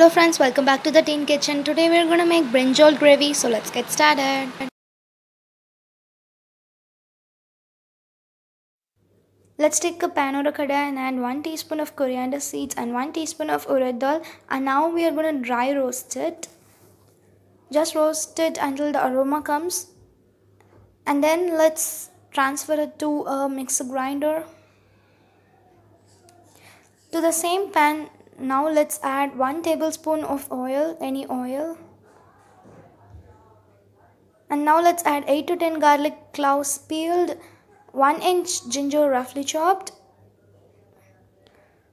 Hello friends, welcome back to the Teen Kitchen. Today we're gonna make brinjal gravy, so let's get started. Let's take a pan or a kadai and add 1 teaspoon of coriander seeds and 1 teaspoon of urad dal and now we are gonna dry roast it. Just roast it until the aroma comes and then let's transfer it to a mixer grinder. To the same pan now let's add 1 tablespoon of oil any oil and now let's add 8 to 10 garlic cloves peeled 1 inch ginger roughly chopped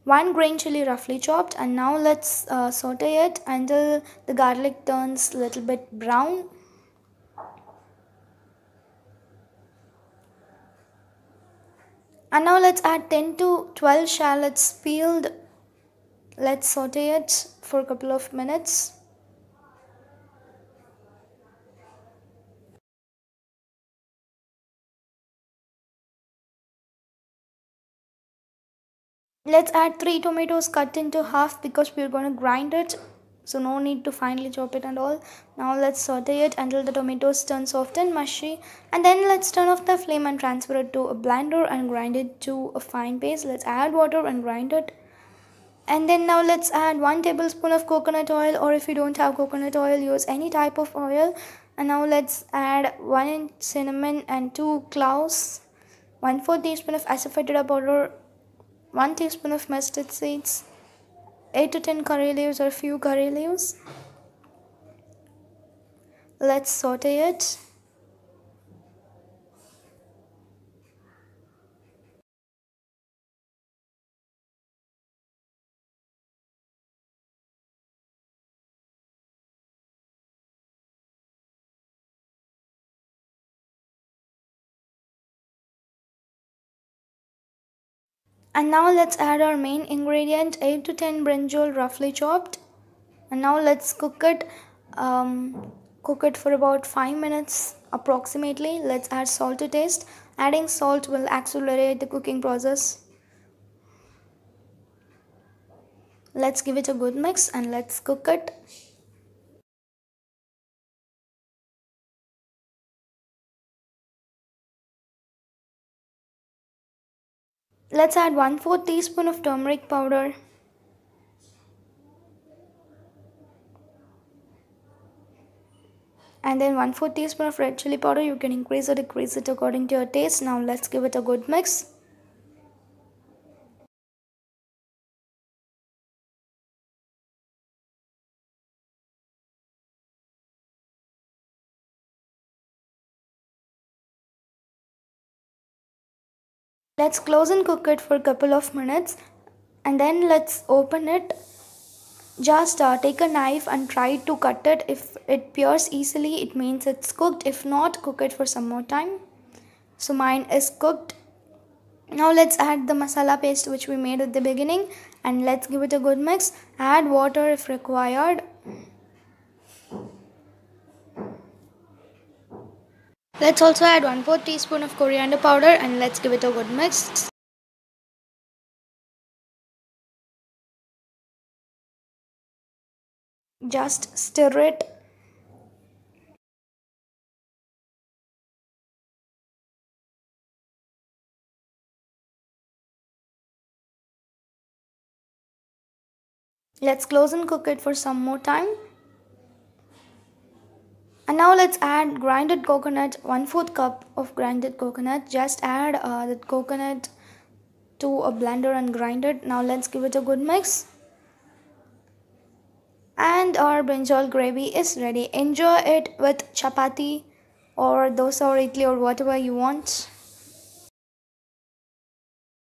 1 green chili roughly chopped and now let's uh, saute it until the garlic turns a little bit brown and now let's add 10 to 12 shallots peeled let's saute it for a couple of minutes let's add three tomatoes cut into half because we're going to grind it so no need to finely chop it and all now let's saute it until the tomatoes turn soft and mushy and then let's turn off the flame and transfer it to a blender and grind it to a fine paste let's add water and grind it and then now let's add one tablespoon of coconut oil or if you don't have coconut oil use any type of oil and now let's add one cinnamon and two cloves one fourth teaspoon of asafoetida powder one teaspoon of mustard seeds 8 to 10 curry leaves or few curry leaves let's saute it And now let's add our main ingredient 8 to 10 brinjal roughly chopped. And now let's cook it. Um, cook it for about 5 minutes approximately. Let's add salt to taste. Adding salt will accelerate the cooking process. Let's give it a good mix and let's cook it Let's add 1 4 teaspoon of turmeric powder. And then 1 4 teaspoon of red chili powder. You can increase or decrease it according to your taste. Now let's give it a good mix. Let's close and cook it for a couple of minutes and then let's open it. Just uh, take a knife and try to cut it. If it pierces easily, it means it's cooked. If not, cook it for some more time. So mine is cooked. Now let's add the masala paste which we made at the beginning and let's give it a good mix. Add water if required. Let's also add 1 4 teaspoon of coriander powder and let's give it a good mix. Just stir it. Let's close and cook it for some more time. And now let's add grinded coconut, 1 4th cup of grinded coconut. Just add uh, the coconut to a blender and grind it. Now let's give it a good mix. And our brinjal gravy is ready. Enjoy it with chapati or dosa or idli or whatever you want.